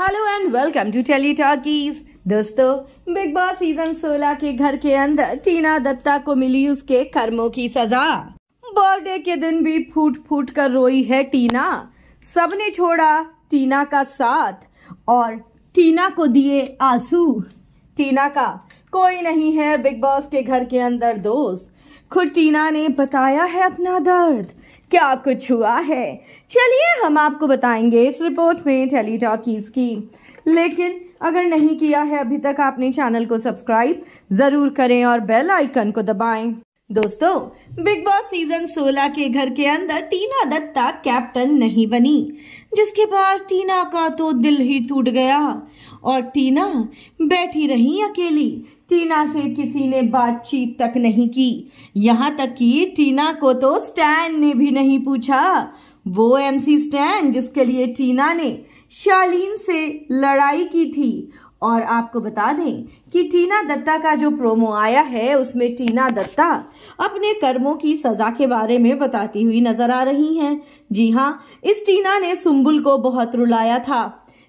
hello and welcome to Tele Talkies दोस्तों Bigg Boss season 16 के घर के अंदर टीना दत्ता को मिली उसके कर्मों की सजा बर्थडे के दिन भी फूट फूट कर रोई है टीना सबने छोड़ा टीना का साथ और टीना को दिए आंसू टीना का कोई नहीं है बिग बॉस के घर के अंदर दोस्त खुद टीना ने बताया है अपना दर्द क्या कुछ हुआ है चलिए हम आपको बताएंगे इस रिपोर्ट में टेली टॉकीज़ की लेकिन अगर नहीं किया है अभी तक आपने चैनल को सब्सक्राइब ज़रूर करें और बेल आइकन को दबाएं दोस्तों बिग बॉस सीजन 16 के घर के अंदर टीना दत्ता कैप्टन नहीं बनी जिसके बाद टीना का तो दिल ही टूट गया और टीना बैठी रही अकेली टीना से किसी ने बातचीत तक नहीं की यहाँ तक कि टीना को तो स्टैन ने भी नहीं पूछा वो एमसी स्टैन जिसके लिए टीना ने शालीन से लड़ाई की थी और आपको बता दें कि टीना दत्ता का जो प्रोमो आया है उसमें टीना दत्ता अपने कर्मों की सजा के बारे में बताती हुई नजर आ रही हैं जी हाँ इस टीना ने सुम्बुल को बहुत रुलाया था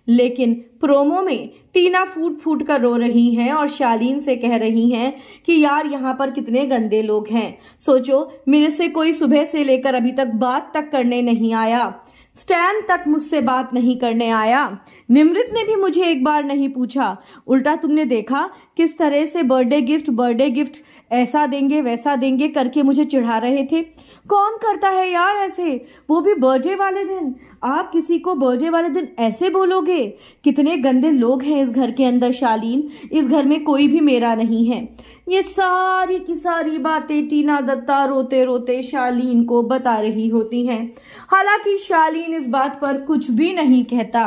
लेकिन प्रोमो में टीना फूट फूट कर रो रही हैं और शालीन से कह रही हैं कि यार यहाँ पर कितने गंदे लोग हैं सोचो मेरे से कोई सुबह से लेकर अभी तक बात तक करने नहीं आया स्टैन तक मुझसे बात नहीं करने आया निमृत ने भी मुझे एक बार नहीं पूछा उल्टा तुमने देखा किस तरह से बर्थडे गिफ्ट बर्थडे गिफ्ट ऐसा देंगे वैसा देंगे करके मुझे चिढ़ा रहे थे कौन करता है यार ऐसे वो भी बर्थडे वाले दिन आप किसी को बर्थडे वाले दिन ऐसे बोलोगे कितने गंदे लोग हैं इस घर के अंदर शालीन इस घर में कोई भी मेरा नहीं है ये सारी की सारी बातें टीना दत्ता रोते रोते शालीन को बता रही होती हैं हालांकि शालीन शालीन इस बात पर कुछ भी नहीं कहता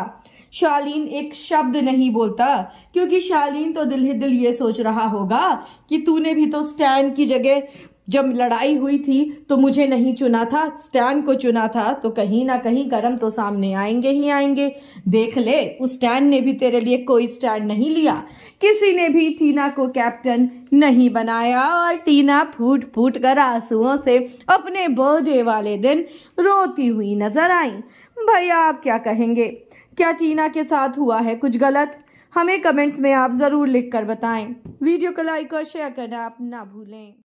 शालीन एक शब्द नहीं बोलता क्योंकि शालीन तो दिल ही दिल ये सोच रहा होगा कि तूने भी तो स्टैन की जगह जब लड़ाई हुई थी तो मुझे नहीं चुना था स्टैन को चुना था तो कहीं ना कहीं कर्म तो सामने आएंगे ही आएंगे देख ले उस स्टैन ने भी तेरे लिए कोई स्टैंड नहीं लिया किसी ने भी टीना को कैप्टन नहीं बनाया और टीना फूट फूट कर आंसुओं से अपने बर्थडे वाले दिन रोती हुई नजर आई भैया आप क्या कहेंगे क्या टीना के साथ हुआ है कुछ गलत हमें कमेंट्स में आप ज़रूर लिखकर बताएं वीडियो को लाइक और शेयर करना आप ना भूलें